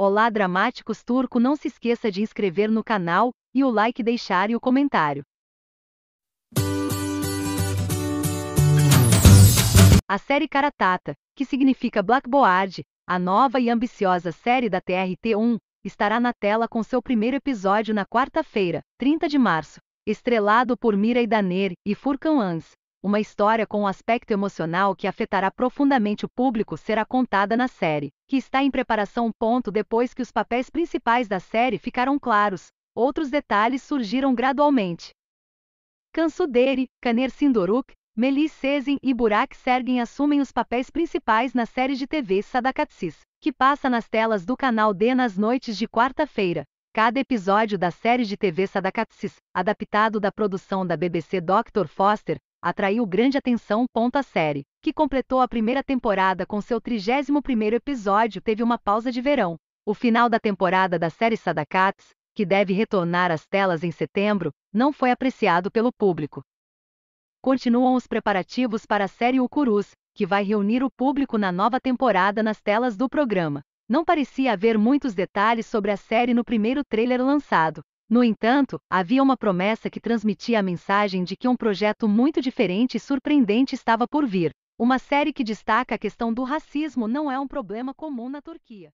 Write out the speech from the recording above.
Olá Dramáticos Turco não se esqueça de inscrever no canal, e o like deixar e o comentário. A série Karatata, que significa Black Board, a nova e ambiciosa série da TRT1, estará na tela com seu primeiro episódio na quarta-feira, 30 de março, estrelado por Mira Idaner e Furkan Ans. Uma história com um aspecto emocional que afetará profundamente o público será contada na série, que está em preparação ponto depois que os papéis principais da série ficaram claros, outros detalhes surgiram gradualmente. Kansuderi, Kaner Sindoruk, Melis Sezin e Burak Sergin assumem os papéis principais na série de TV Sadakatsis, que passa nas telas do canal D nas noites de quarta-feira. Cada episódio da série de TV Sadakatsis, adaptado da produção da BBC Dr. Foster, atraiu grande atenção. Ponta série, que completou a primeira temporada com seu 31º episódio, teve uma pausa de verão. O final da temporada da série Sadakats, que deve retornar às telas em setembro, não foi apreciado pelo público. Continuam os preparativos para a série Ukurus, que vai reunir o público na nova temporada nas telas do programa. Não parecia haver muitos detalhes sobre a série no primeiro trailer lançado, no entanto, havia uma promessa que transmitia a mensagem de que um projeto muito diferente e surpreendente estava por vir. Uma série que destaca a questão do racismo não é um problema comum na Turquia.